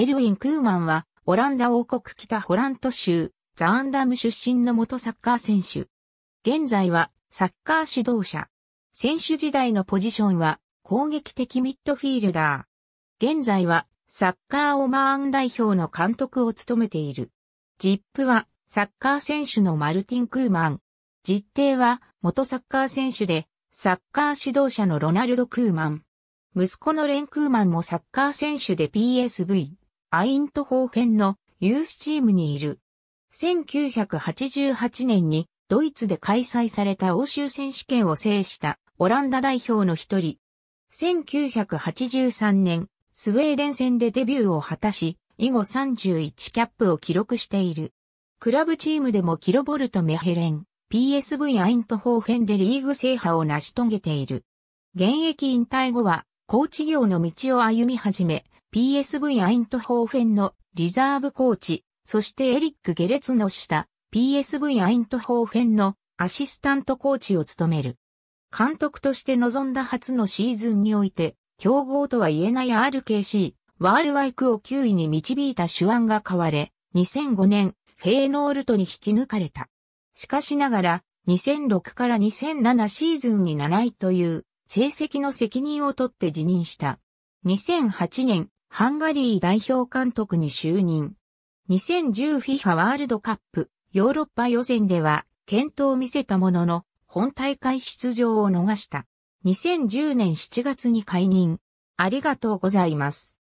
エルウィン・クーマンは、オランダ王国北ホラント州、ザアンダム出身の元サッカー選手。現在は、サッカー指導者。選手時代のポジションは、攻撃的ミッドフィールダー。現在は、サッカーオマーン代表の監督を務めている。ジップは、サッカー選手のマルティン・クーマン。実定は、元サッカー選手で、サッカー指導者のロナルド・クーマン。息子のレン・クーマンもサッカー選手で PSV。アイントホーフェンのユースチームにいる。1988年にドイツで開催された欧州選手権を制したオランダ代表の一人。1983年、スウェーデン戦でデビューを果たし、以後31キャップを記録している。クラブチームでもキロボルト・メヘレン、PSV アイントホーフェンでリーグ制覇を成し遂げている。現役引退後はコーチ業の道を歩み始め、PSV アイントホーフェンのリザーブコーチ、そしてエリック・ゲレツの下、PSV アイントホーフェンのアシスタントコーチを務める。監督として臨んだ初のシーズンにおいて、強豪とは言えない RKC、ワールワイクを9位に導いた手腕が変われ、2005年、フェーノールトに引き抜かれた。しかしながら、2006から2007シーズンに7位という成績の責任を取って辞任した。2008年、ハンガリー代表監督に就任。2010FIFA ワールドカップヨーロッパ予選では検討を見せたものの本大会出場を逃した。2010年7月に解任。ありがとうございます。